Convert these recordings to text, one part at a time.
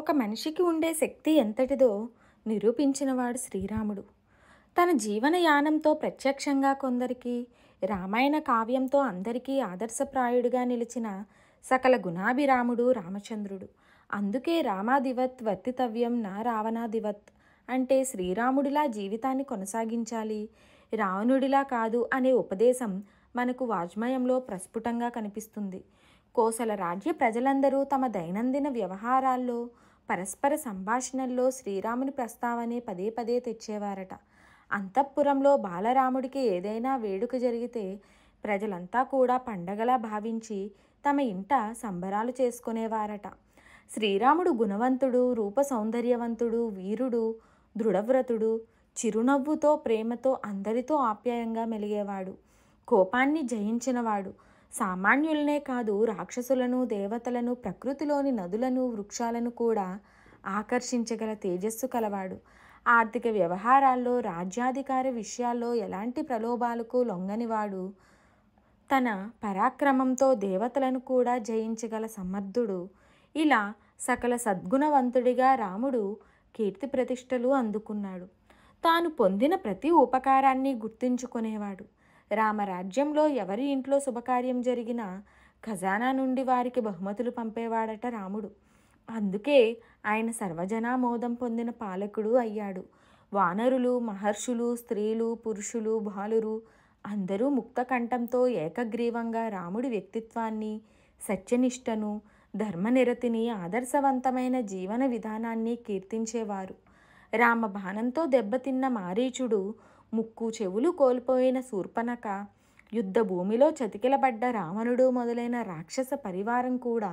ఒక మనిషికి ఉండే శక్తి ఎంతటిదో నిరూపించినవాడు శ్రీరాముడు తన జీవనయానంతో ప్రత్యక్షంగా కొందరికి రామాయణ కావ్యంతో అందరికీ ఆదర్శప్రాయుడిగా నిలిచిన సకల గుణాభిరాముడు రామచంద్రుడు అందుకే రామాదివత్ వర్తితవ్యం నా రావణాదివత్ అంటే శ్రీరాముడిలా జీవితాన్ని కొనసాగించాలి రావణుడిలా కాదు అనే ఉపదేశం మనకు వాజ్మయంలో ప్రస్ఫుటంగా కనిపిస్తుంది కోసల రాజ్య ప్రజలందరూ తమ దైనందిన వ్యవహారాల్లో పరస్పర సంభాషణల్లో శ్రీరాముని ప్రస్తావనే పదే పదే తెచ్చేవారట అంతఃపురంలో బాలరాముడికి ఏదైనా వేడుక జరిగితే ప్రజలంతా కూడా పండగలా భావించి తమ ఇంట సంబరాలు చేసుకునేవారట శ్రీరాముడు గుణవంతుడు రూప సౌందర్యవంతుడు వీరుడు దృఢవ్రతుడు చిరునవ్వుతో ప్రేమతో అందరితో ఆప్యాయంగా మెలిగేవాడు కోపాన్ని జయించినవాడు సామాన్యులనే కాదు రాక్షసులను దేవతలను ప్రకృతిలోని నదులను వృక్షాలను కూడా ఆకర్షించగల తేజస్సు కలవాడు ఆర్థిక వ్యవహారాల్లో రాజ్యాధికార విషయాల్లో ఎలాంటి ప్రలోభాలకు లొంగనివాడు తన పరాక్రమంతో దేవతలను కూడా జయించగల సమర్థుడు ఇలా సకల సద్గుణవంతుడిగా రాముడు కీర్తి ప్రతిష్టలు అందుకున్నాడు తాను పొందిన ప్రతి ఉపకారాన్ని గుర్తించుకునేవాడు రామరాజ్యంలో ఎవరి ఇంట్లో శుభకార్యం జరిగినా ఖజానా నుండి వారికి బహుమతులు పంపేవాడట రాముడు అందుకే ఆయన సర్వజనామోదం పొందిన పాలకుడు అయ్యాడు వానరులు మహర్షులు స్త్రీలు పురుషులు బాలురు అందరూ ముక్త కంఠంతో ఏకగ్రీవంగా రాముడి వ్యక్తిత్వాన్ని సత్యనిష్టను ధర్మనిరతిని ఆదర్శవంతమైన జీవన విధానాన్ని కీర్తించేవారు రామబాణంతో దెబ్బతిన్న మారీచుడు ముక్కు చెవులు కోల్పోయిన శూర్పనక యుద్ధ భూమిలో చతికిలబడ్డ రావణుడు మొదలైన రాక్షస పరివారం కూడా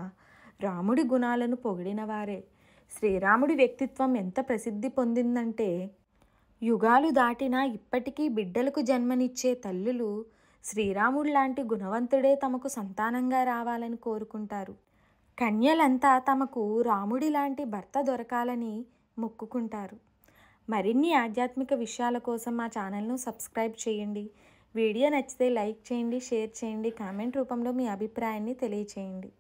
రాముడి గుణాలను పొగిడినవారే శ్రీరాముడి వ్యక్తిత్వం ఎంత ప్రసిద్ధి పొందిందంటే యుగాలు దాటినా ఇప్పటికీ బిడ్డలకు జన్మనిచ్చే తల్లులు శ్రీరాముడు లాంటి గుణవంతుడే తమకు సంతానంగా రావాలని కోరుకుంటారు కన్యలంతా తమకు రాముడి లాంటి భర్త దొరకాలని మొక్కుకుంటారు మరిన్ని ఆధ్యాత్మిక విషయాల కోసం మా ఛానల్ను సబ్స్క్రైబ్ చేయండి వీడియో నచ్చితే లైక్ చేయండి షేర్ చేయండి కామెంట్ రూపంలో మీ అభిప్రాయాన్ని తెలియచేయండి